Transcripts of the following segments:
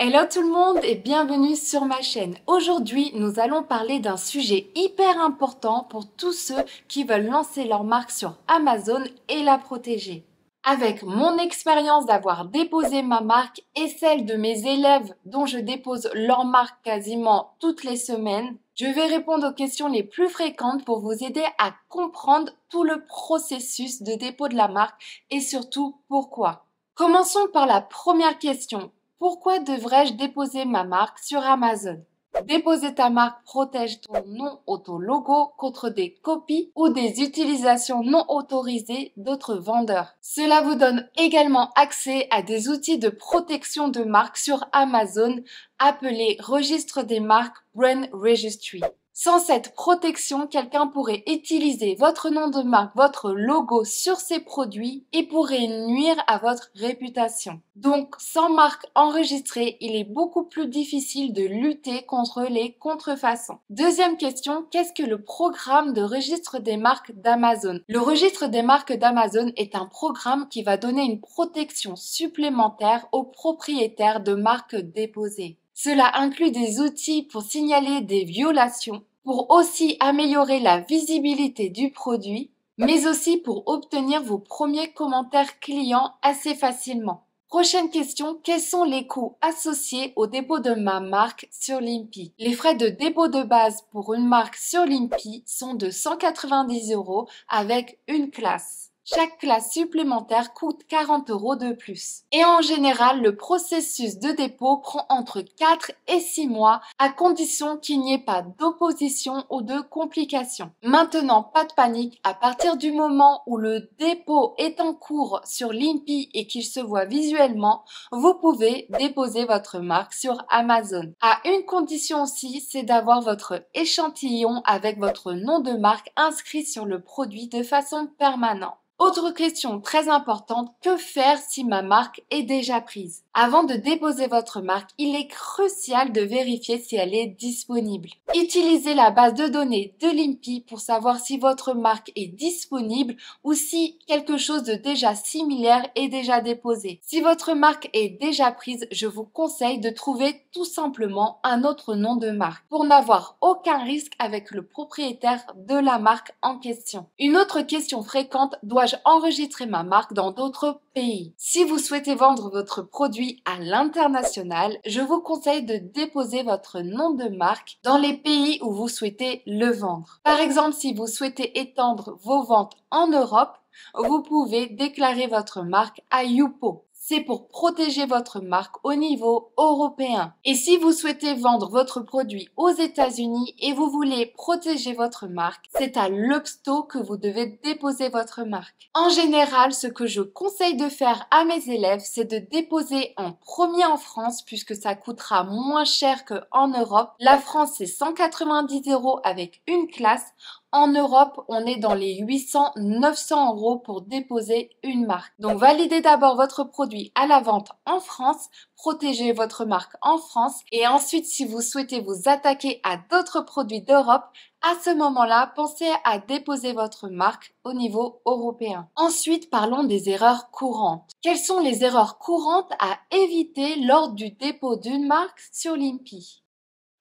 Hello tout le monde et bienvenue sur ma chaîne. Aujourd'hui, nous allons parler d'un sujet hyper important pour tous ceux qui veulent lancer leur marque sur Amazon et la protéger. Avec mon expérience d'avoir déposé ma marque et celle de mes élèves dont je dépose leur marque quasiment toutes les semaines, je vais répondre aux questions les plus fréquentes pour vous aider à comprendre tout le processus de dépôt de la marque et surtout pourquoi. Commençons par la première question. Pourquoi devrais-je déposer ma marque sur Amazon Déposer ta marque protège ton nom ou ton logo contre des copies ou des utilisations non autorisées d'autres vendeurs. Cela vous donne également accès à des outils de protection de marque sur Amazon appelés Registre des marques Brand Registry. Sans cette protection, quelqu'un pourrait utiliser votre nom de marque, votre logo sur ses produits et pourrait nuire à votre réputation. Donc, sans marque enregistrée, il est beaucoup plus difficile de lutter contre les contrefaçons. Deuxième question, qu'est-ce que le programme de registre des marques d'Amazon Le registre des marques d'Amazon est un programme qui va donner une protection supplémentaire aux propriétaires de marques déposées. Cela inclut des outils pour signaler des violations pour aussi améliorer la visibilité du produit, mais aussi pour obtenir vos premiers commentaires clients assez facilement. Prochaine question, quels sont les coûts associés au dépôt de ma marque sur l'IMPI Les frais de dépôt de base pour une marque sur l'IMPI sont de 190 euros avec une classe. Chaque classe supplémentaire coûte 40 euros de plus. Et en général, le processus de dépôt prend entre 4 et 6 mois à condition qu'il n'y ait pas d'opposition ou de complications. Maintenant, pas de panique, à partir du moment où le dépôt est en cours sur l'INPI et qu'il se voit visuellement, vous pouvez déposer votre marque sur Amazon. À une condition aussi, c'est d'avoir votre échantillon avec votre nom de marque inscrit sur le produit de façon permanente. Autre question très importante, que faire si ma marque est déjà prise avant de déposer votre marque, il est crucial de vérifier si elle est disponible. Utilisez la base de données de l'IMPI pour savoir si votre marque est disponible ou si quelque chose de déjà similaire est déjà déposé. Si votre marque est déjà prise, je vous conseille de trouver tout simplement un autre nom de marque pour n'avoir aucun risque avec le propriétaire de la marque en question. Une autre question fréquente, dois-je enregistrer ma marque dans d'autres pays Si vous souhaitez vendre votre produit, à l'international, je vous conseille de déposer votre nom de marque dans les pays où vous souhaitez le vendre. Par exemple, si vous souhaitez étendre vos ventes en Europe, vous pouvez déclarer votre marque à YuPO c'est pour protéger votre marque au niveau européen. Et si vous souhaitez vendre votre produit aux États-Unis et vous voulez protéger votre marque, c'est à l'Obsto que vous devez déposer votre marque. En général, ce que je conseille de faire à mes élèves, c'est de déposer en premier en France puisque ça coûtera moins cher qu'en Europe. La France, c'est 190 euros avec une classe. En Europe, on est dans les 800-900 euros pour déposer une marque. Donc validez d'abord votre produit à la vente en France, protégez votre marque en France et ensuite si vous souhaitez vous attaquer à d'autres produits d'Europe, à ce moment-là, pensez à déposer votre marque au niveau européen. Ensuite, parlons des erreurs courantes. Quelles sont les erreurs courantes à éviter lors du dépôt d'une marque sur l'IMPI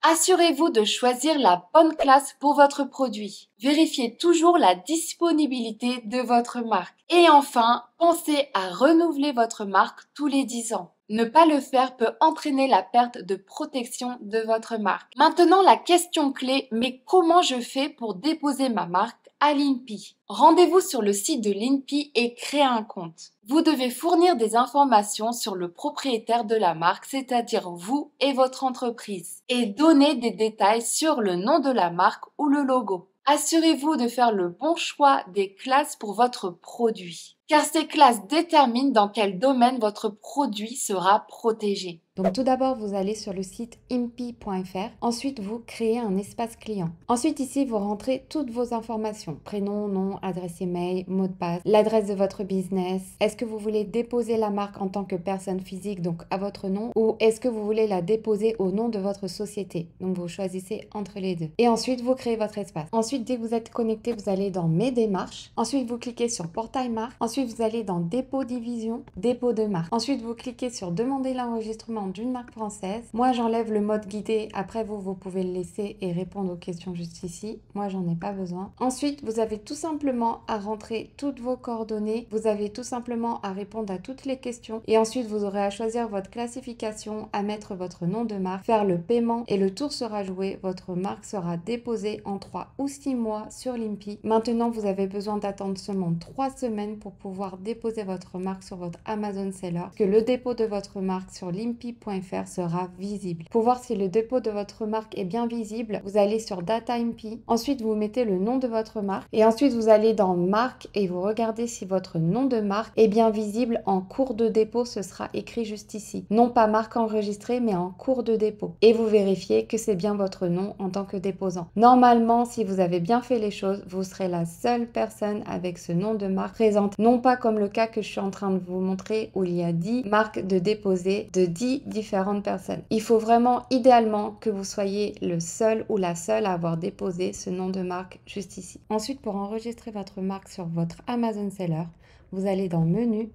Assurez-vous de choisir la bonne classe pour votre produit. Vérifiez toujours la disponibilité de votre marque. Et enfin, pensez à renouveler votre marque tous les 10 ans. Ne pas le faire peut entraîner la perte de protection de votre marque. Maintenant, la question clé, mais comment je fais pour déposer ma marque à l'INPI. Rendez-vous sur le site de l'INPI et créez un compte. Vous devez fournir des informations sur le propriétaire de la marque, c'est-à-dire vous et votre entreprise, et donner des détails sur le nom de la marque ou le logo. Assurez-vous de faire le bon choix des classes pour votre produit car ces classes déterminent dans quel domaine votre produit sera protégé. Donc tout d'abord, vous allez sur le site impi.fr. Ensuite, vous créez un espace client. Ensuite, ici, vous rentrez toutes vos informations. Prénom, nom, adresse email, mot de passe, l'adresse de votre business. Est-ce que vous voulez déposer la marque en tant que personne physique, donc à votre nom, ou est-ce que vous voulez la déposer au nom de votre société Donc vous choisissez entre les deux. Et ensuite, vous créez votre espace. Ensuite, dès que vous êtes connecté, vous allez dans Mes démarches. Ensuite, vous cliquez sur Portail marque vous allez dans dépôt division, dépôt de marque. Ensuite, vous cliquez sur demander l'enregistrement d'une marque française. Moi, j'enlève le mode guidé. Après, vous, vous pouvez le laisser et répondre aux questions juste ici. Moi, j'en ai pas besoin. Ensuite, vous avez tout simplement à rentrer toutes vos coordonnées. Vous avez tout simplement à répondre à toutes les questions. Et ensuite, vous aurez à choisir votre classification, à mettre votre nom de marque, faire le paiement et le tour sera joué. Votre marque sera déposée en trois ou six mois sur l'IMPI. Maintenant, vous avez besoin d'attendre seulement trois semaines pour pouvoir déposer votre marque sur votre Amazon Seller, que le dépôt de votre marque sur limpi.fr sera visible. Pour voir si le dépôt de votre marque est bien visible, vous allez sur data impi, ensuite vous mettez le nom de votre marque et ensuite vous allez dans marque et vous regardez si votre nom de marque est bien visible en cours de dépôt, ce sera écrit juste ici. Non pas marque enregistrée mais en cours de dépôt. Et vous vérifiez que c'est bien votre nom en tant que déposant. Normalement, si vous avez bien fait les choses, vous serez la seule personne avec ce nom de marque présente non pas comme le cas que je suis en train de vous montrer où il y a 10 marques de déposer de 10 différentes personnes. Il faut vraiment idéalement que vous soyez le seul ou la seule à avoir déposé ce nom de marque juste ici. Ensuite, pour enregistrer votre marque sur votre Amazon Seller, vous allez dans Menu,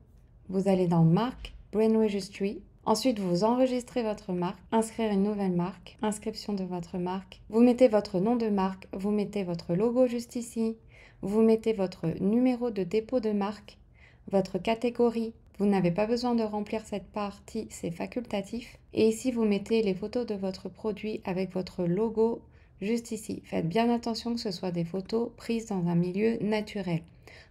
vous allez dans Marque, Brand Registry Ensuite, vous enregistrez votre marque, inscrire une nouvelle marque, inscription de votre marque, vous mettez votre nom de marque, vous mettez votre logo juste ici, vous mettez votre numéro de dépôt de marque, votre catégorie. Vous n'avez pas besoin de remplir cette partie, c'est facultatif. Et ici, vous mettez les photos de votre produit avec votre logo juste ici. Faites bien attention que ce soit des photos prises dans un milieu naturel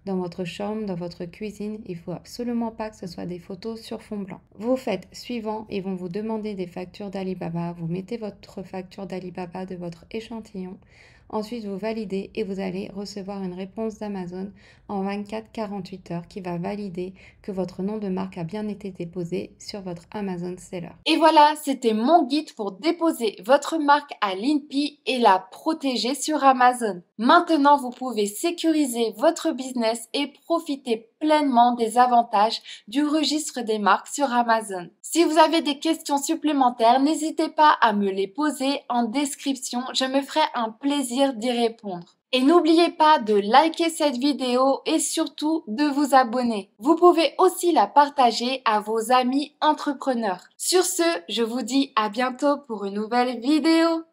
dans votre chambre, dans votre cuisine. Il faut absolument pas que ce soit des photos sur fond blanc. Vous faites suivant, ils vont vous demander des factures d'Alibaba. Vous mettez votre facture d'Alibaba de votre échantillon. Ensuite, vous validez et vous allez recevoir une réponse d'Amazon en 24-48 heures qui va valider que votre nom de marque a bien été déposé sur votre Amazon Seller. Et voilà, c'était mon guide pour déposer votre marque à l'INPI et la protéger sur Amazon. Maintenant, vous pouvez sécuriser votre business et profitez pleinement des avantages du registre des marques sur Amazon. Si vous avez des questions supplémentaires, n'hésitez pas à me les poser en description, je me ferai un plaisir d'y répondre. Et n'oubliez pas de liker cette vidéo et surtout de vous abonner. Vous pouvez aussi la partager à vos amis entrepreneurs. Sur ce, je vous dis à bientôt pour une nouvelle vidéo.